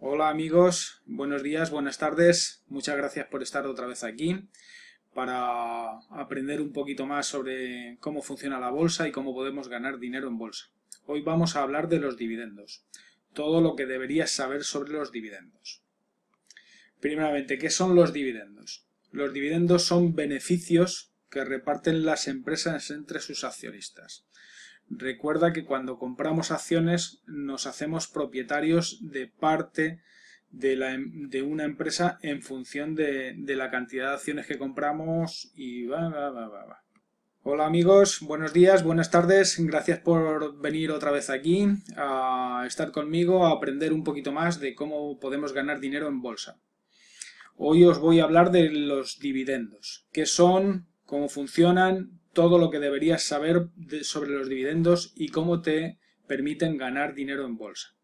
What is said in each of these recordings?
Hola amigos, buenos días, buenas tardes. Muchas gracias por estar otra vez aquí para aprender un poquito más sobre cómo funciona la bolsa y cómo podemos ganar dinero en bolsa. Hoy vamos a hablar de los dividendos, todo lo que deberías saber sobre los dividendos. Primeramente, ¿qué son los dividendos? Los dividendos son beneficios que reparten las empresas entre sus accionistas. Recuerda que cuando compramos acciones nos hacemos propietarios de parte de, em, una empresa en función de, la cantidad de acciones que compramos y va, va, va. Hola amigos, buenos días, buenas tardes, gracias por venir otra vez aquí a estar conmigo, a aprender un poquito más de cómo podemos ganar dinero en bolsa. Hoy os voy a hablar de los dividendos, qué son, cómo funcionan, todo lo que deberías saber sobre los dividendos y cómo te permiten ganar dinero en bolsa.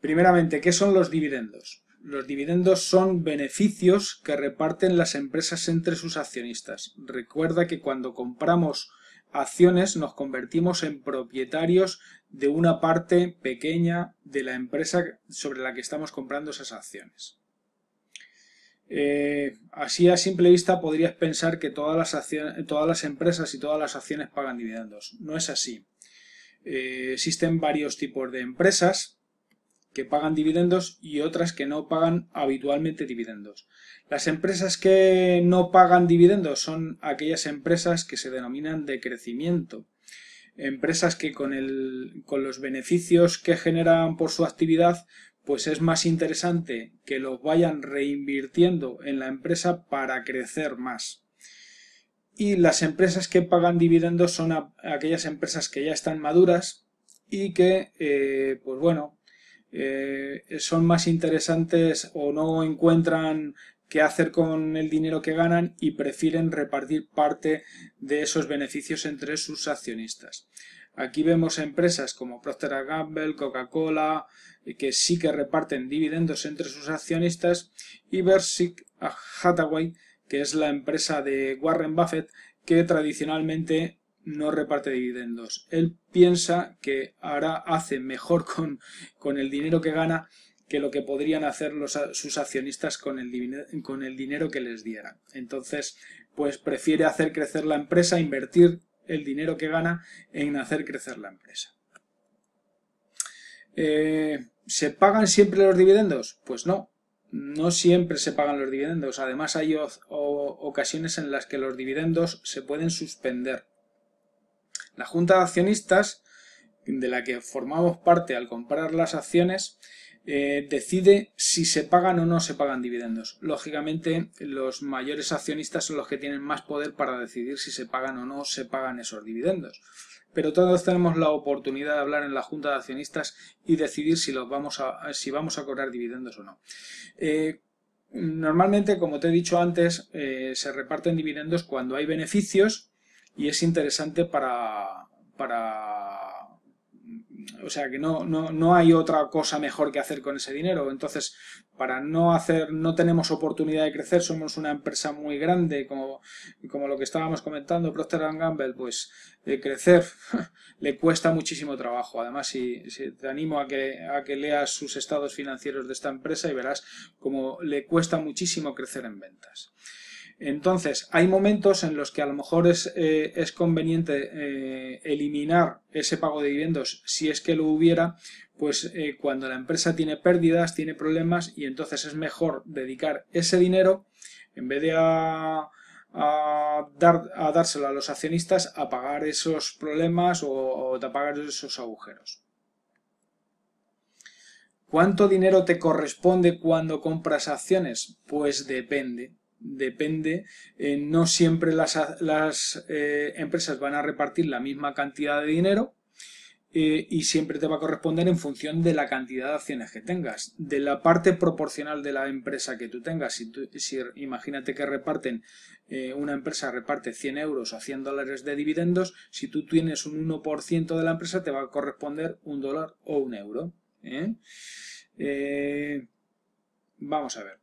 Primeramente, ¿qué son los dividendos? Los dividendos son beneficios que reparten las empresas entre sus accionistas. Recuerda que cuando compramos acciones nos convertimos en propietarios de una parte pequeña de la empresa sobre la que estamos comprando esas acciones. Eh, así a simple vista podrías pensar que todas las, acciones, todas las empresas y todas las acciones pagan dividendos. No es así. Eh, existen varios tipos de empresas que pagan dividendos y otras que no pagan habitualmente dividendos. Las empresas que no pagan dividendos son aquellas empresas que se denominan de crecimiento. Empresas que con, con los beneficios que generan por su actividad pues es más interesante que los vayan reinvirtiendo en la empresa para crecer más. Y las empresas que pagan dividendos son aquellas empresas que ya están maduras y que, eh, pues bueno, eh, son más interesantes o no encuentran qué hacer con el dinero que ganan y prefieren repartir parte de esos beneficios entre sus accionistas. Aquí vemos empresas como Procter Gamble, Coca-Cola, que sí que reparten dividendos entre sus accionistas, y Berkshire Hathaway, que es la empresa de Warren Buffett, que tradicionalmente no reparte dividendos. Él piensa que ahora hace mejor con, con el dinero que gana que lo que podrían hacer sus accionistas con el, con el dinero que les diera. Entonces, pues prefiere hacer crecer la empresa, invertir el dinero que gana en hacer crecer la empresa. Eh, ¿Se pagan siempre los dividendos? Pues no, no siempre se pagan los dividendos. Además hay ocasiones en las que los dividendos se pueden suspender. La Junta de Accionistas, de la que formamos parte al comprar las acciones, eh, decide si se pagan o no se pagan dividendos. Lógicamente, los mayores accionistas son los que tienen más poder para decidir si se pagan o no se pagan esos dividendos. Pero todos tenemos la oportunidad de hablar en la Junta de Accionistas y decidir si, los vamos, a, si vamos a cobrar dividendos o no. Eh, normalmente, como te he dicho antes, eh, se reparten dividendos cuando hay beneficios y es interesante para o sea, que no, no, no, hay otra cosa mejor que hacer con ese dinero. Entonces, para no hacer, no tenemos oportunidad de crecer, somos una empresa muy grande, como, como lo que estábamos comentando, Procter Gamble, pues de crecer le cuesta muchísimo trabajo. Además, si, te animo a que, a que leas sus estados financieros de esta empresa y verás cómo le cuesta muchísimo crecer en ventas. Entonces, hay momentos en los que a lo mejor es, eh, conveniente eh, eliminar ese pago de dividendos si es que lo hubiera, pues eh, cuando la empresa tiene pérdidas, tiene problemas y entonces es mejor dedicar ese dinero en vez de a, dárselo a los accionistas a pagar esos problemas o, o a pagar esos agujeros. ¿Cuánto dinero te corresponde cuando compras acciones? Pues depende depende, eh, no siempre las, eh, empresas van a repartir la misma cantidad de dinero eh, y siempre te va a corresponder en función de la cantidad de acciones que tengas, de la parte proporcional de la empresa que tú tengas. Si, imagínate que reparten, una empresa reparte 100 euros o 100 dólares de dividendos, si tú tienes un 1% de la empresa te va a corresponder un dólar o un euro. vamos a ver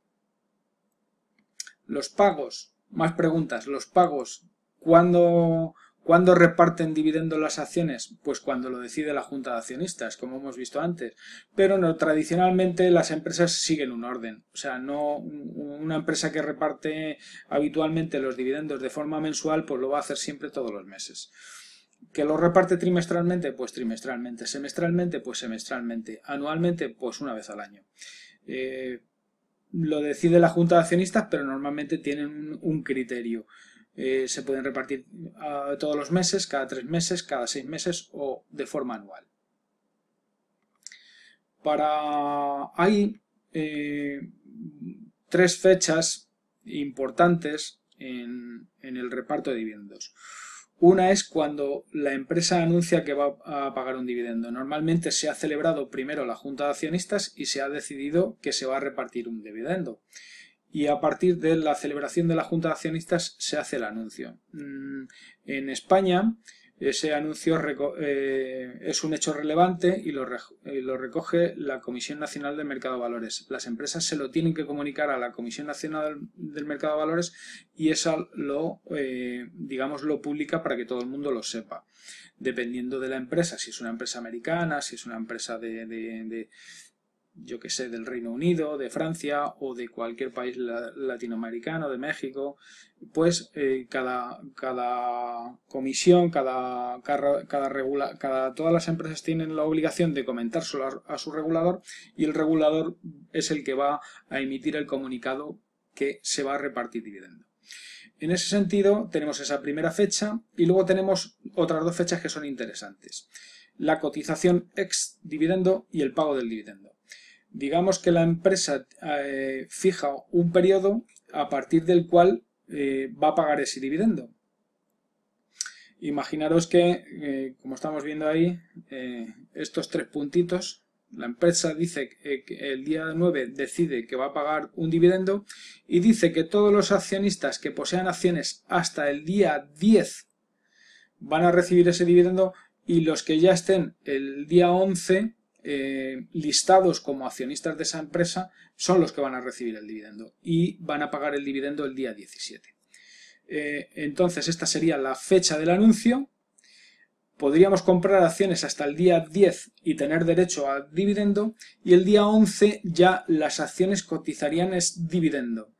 los pagos, más preguntas, los pagos, ¿cuándo, ¿cuándo reparten dividendos las acciones? Pues cuando lo decide la Junta de Accionistas, como hemos visto antes. Pero no, tradicionalmente las empresas siguen un orden. O sea, no una empresa que reparte habitualmente los dividendos de forma mensual, pues lo va a hacer siempre todos los meses. ¿Que lo reparte trimestralmente? Pues trimestralmente. ¿Semestralmente? Pues semestralmente. ¿Anualmente? Pues una vez al año. Eh, lo decide la Junta de Accionistas, pero normalmente tienen un, criterio. Eh, se pueden repartir ah, todos los meses, cada tres meses, cada seis meses o de forma anual. Para hay eh, tres fechas importantes en, en el reparto de dividendos. Una es cuando la empresa anuncia que va a pagar un dividendo. Normalmente se ha celebrado primero la junta de accionistas y se ha decidido que se va a repartir un dividendo. Y a partir de la celebración de la junta de accionistas se hace el anuncio. Mm, en España ese anuncio eh, es un hecho relevante y lo, recoge la Comisión Nacional del Mercado de Valores. Las empresas se lo tienen que comunicar a la Comisión Nacional del Mercado de Valores y esa lo, eh, digamos, lo publica para que todo el mundo lo sepa. Dependiendo de la empresa, si es una empresa americana, si es una empresa de yo que sé, del Reino Unido, de Francia o de cualquier país latinoamericano, de México, pues eh, cada, cada, comisión, cada, cada, cada, todas las empresas tienen la obligación de comentar a su regulador y el regulador es el que va a emitir el comunicado que se va a repartir dividendo. En ese sentido, tenemos esa primera fecha y luego tenemos otras dos fechas que son interesantes. La cotización ex dividendo y el pago del dividendo digamos que la empresa eh, fija un periodo a partir del cual eh, va a pagar ese dividendo. Imaginaros que, eh, como estamos viendo ahí, estos tres puntitos, la empresa dice que el día 9 decide que va a pagar un dividendo y dice que todos los accionistas que posean acciones hasta el día 10 van a recibir ese dividendo y los que ya estén el día 11 eh, listados como accionistas de esa empresa son los que van a recibir el dividendo y van a pagar el dividendo el día 17. Eh, entonces esta sería la fecha del anuncio. Podríamos comprar acciones hasta el día 10 y tener derecho a dividendo y el día 11 ya las acciones cotizarían es dividendo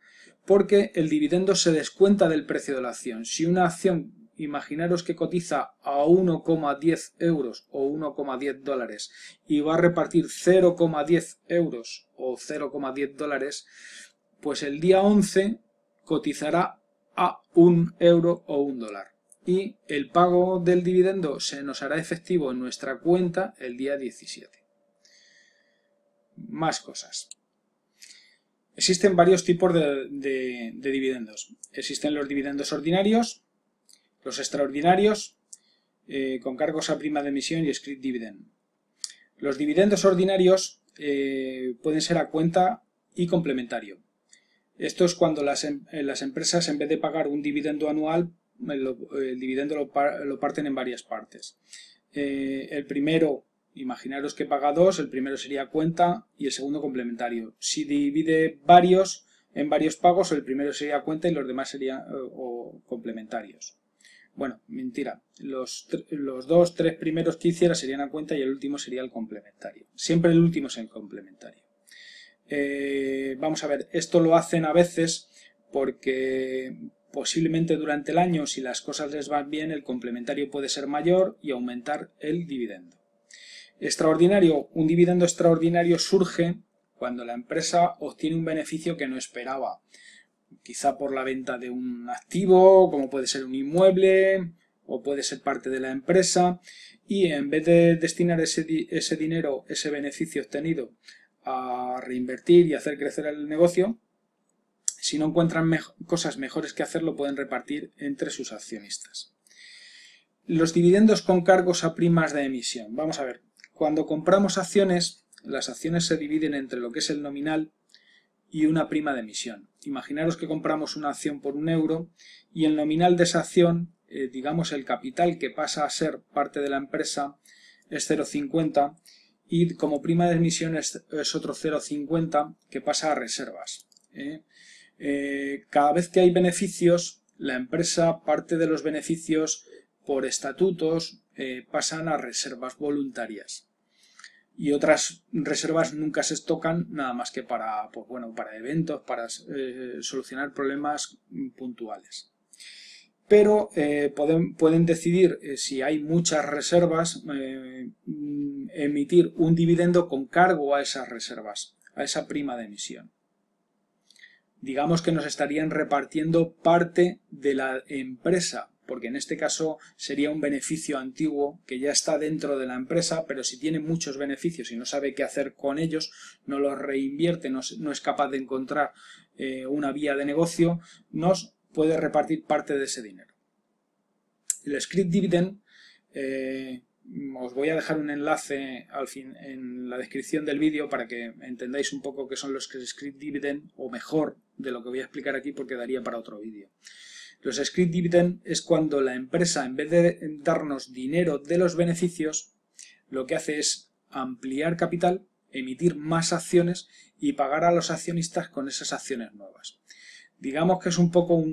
porque el dividendo se descuenta del precio de la acción. Si una acción imaginaros que cotiza a 1,10 euros o 1,10 dólares y va a repartir 0,10 euros o 0,10 dólares, pues el día 11 cotizará a 1 euro o 1 dólar. Y el pago del dividendo se nos hará efectivo en nuestra cuenta el día 17. Más cosas. Existen varios tipos de, de dividendos. Existen los dividendos ordinarios, los extraordinarios eh, con cargos a prima de emisión y script dividend. Los dividendos ordinarios eh, pueden ser a cuenta y complementario. Esto es cuando las, em, eh, empresas, en vez de pagar un dividendo anual, el, dividendo lo, parten en varias partes. el primero, imaginaros que paga dos, el primero sería cuenta y el segundo complementario. Si divide varios, en varios pagos, el primero sería cuenta y los demás serían complementarios. Bueno, mentira. Los, dos, tres primeros que hiciera serían a cuenta y el último sería el complementario. Siempre el último es el complementario. Eh, vamos a ver, esto lo hacen a veces porque posiblemente durante el año, si las cosas les van bien, el complementario puede ser mayor y aumentar el dividendo. Extraordinario. Un dividendo extraordinario surge cuando la empresa obtiene un beneficio que no esperaba quizá por la venta de un activo, como puede ser un inmueble o puede ser parte de la empresa, y en vez de destinar ese, dinero, ese beneficio obtenido a reinvertir y hacer crecer el negocio, si no encuentran cosas mejores que hacer, lo pueden repartir entre sus accionistas. Los dividendos con cargos a primas de emisión. Vamos a ver, cuando compramos acciones, las acciones se dividen entre lo que es el nominal y una prima de emisión. Imaginaros que compramos una acción por un euro y el nominal de esa acción, eh, digamos el capital que pasa a ser parte de la empresa, es 0,50 y como prima de emisión es, otro 0,50 que pasa a reservas. ¿eh? Eh, cada vez que hay beneficios, la empresa parte de los beneficios por estatutos pasan a reservas voluntarias y otras reservas nunca se tocan nada más que para, pues bueno, para eventos, para eh, solucionar problemas puntuales. Pero eh, pueden, pueden, decidir, eh, si hay muchas reservas, emitir un dividendo con cargo a esas reservas, a esa prima de emisión. Digamos que nos estarían repartiendo parte de la empresa, porque en este caso sería un beneficio antiguo que ya está dentro de la empresa, pero si tiene muchos beneficios y no sabe qué hacer con ellos, no los reinvierte, no, es capaz de encontrar eh, una vía de negocio, nos puede repartir parte de ese dinero. El script dividend, eh, os voy a dejar un enlace al en la descripción del vídeo para que entendáis un poco qué son los script dividend o mejor de lo que voy a explicar aquí porque daría para otro vídeo. Los script dividend es cuando la empresa, en vez de darnos dinero de los beneficios, lo que hace es ampliar capital, emitir más acciones y pagar a los accionistas con esas acciones nuevas. Digamos que es un poco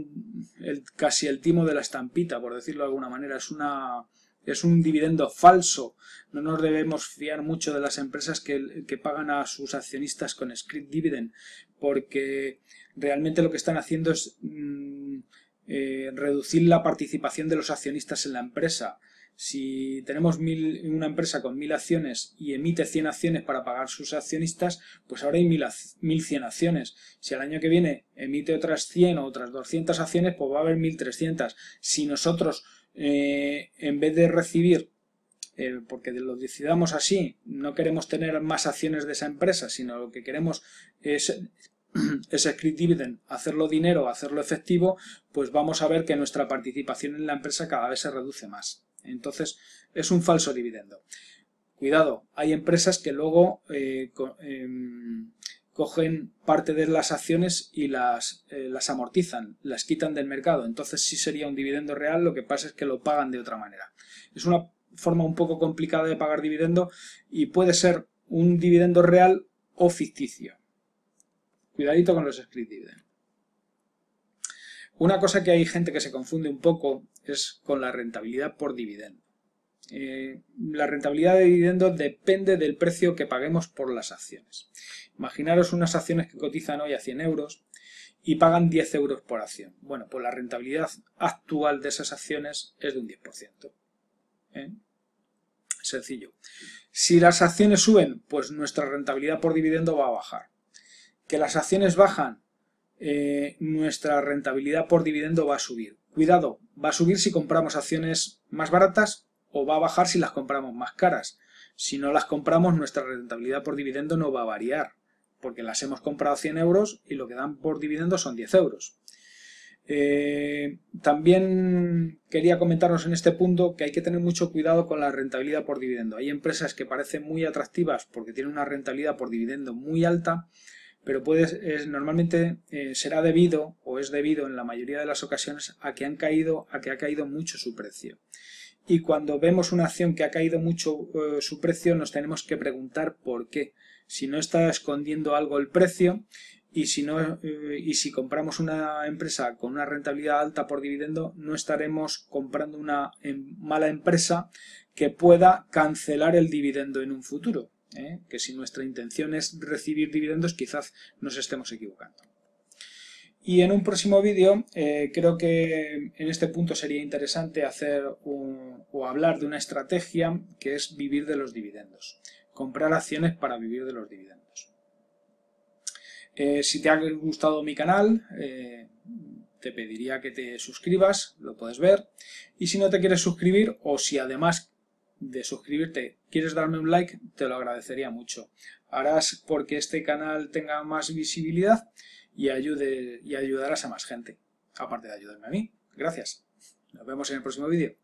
casi el timo de la estampita, por decirlo de alguna manera. Es, una, es un dividendo falso. No nos debemos fiar mucho de las empresas que, pagan a sus accionistas con script dividend, porque realmente lo que están haciendo es... Mm, eh, reducir la participación de los accionistas en la empresa. Si tenemos una empresa con mil acciones y emite 100 acciones para pagar sus accionistas, pues ahora hay 1.100 acciones. Si al año que viene emite otras 100 o otras 200 acciones, pues va a haber 1.300. Si nosotros, eh, en vez de recibir eh, porque lo decidamos así, no queremos tener más acciones de esa empresa, sino lo que queremos es ese script dividend, hacerlo dinero, hacerlo efectivo, pues vamos a ver que nuestra participación en la empresa cada vez se reduce más. Entonces, es un falso dividendo. Cuidado, hay empresas que luego eh, em, cogen parte de las acciones y las, eh, las amortizan, las quitan del mercado. Entonces sí sería un dividendo real, lo que pasa es que lo pagan de otra manera. Es una forma un poco complicada de pagar dividendo y puede ser un dividendo real o ficticio. Cuidadito con los split dividend. Una cosa que hay gente que se confunde un poco es con la rentabilidad por dividendo. Eh, la rentabilidad de dividendo depende del precio que paguemos por las acciones. Imaginaros unas acciones que cotizan hoy a 100 euros y pagan 10 euros por acción. Bueno, pues la rentabilidad actual de esas acciones es de un 10%. ¿eh? Sencillo. Si las acciones suben, pues nuestra rentabilidad por dividendo va a bajar que las acciones bajan, eh, nuestra rentabilidad por dividendo va a subir. Cuidado, va a subir si compramos acciones más baratas o va a bajar si las compramos más caras. Si no las compramos, nuestra rentabilidad por dividendo no va a variar, porque las hemos comprado 100 euros y lo que dan por dividendo son 10 euros. Eh, también quería comentaros en este punto que hay que tener mucho cuidado con la rentabilidad por dividendo. Hay empresas que parecen muy atractivas porque tienen una rentabilidad por dividendo muy alta, pero normalmente eh, será debido o es debido en la mayoría de las ocasiones a que han caído, a que ha caído mucho su precio. Y cuando vemos una acción que ha caído mucho eh, su precio, nos tenemos que preguntar por qué. Si no está escondiendo algo el precio y si, no, eh, y si compramos una empresa con una rentabilidad alta por dividendo, no estaremos comprando una em, mala empresa que pueda cancelar el dividendo en un futuro ¿eh? que si nuestra intención es recibir dividendos, quizás nos estemos equivocando. Y en un próximo vídeo eh, creo que en este punto sería interesante hacer o hablar de una estrategia que es vivir de los dividendos. Comprar acciones para vivir de los dividendos. Eh, si te ha gustado mi canal, te pediría que te suscribas, lo puedes ver. Y si no te quieres suscribir o si además de suscribirte, quieres darme un like, te lo agradecería mucho. Harás porque este canal tenga más visibilidad y, ayude, y ayudarás a más gente, aparte de ayudarme a mí. Gracias. Nos vemos en el próximo vídeo.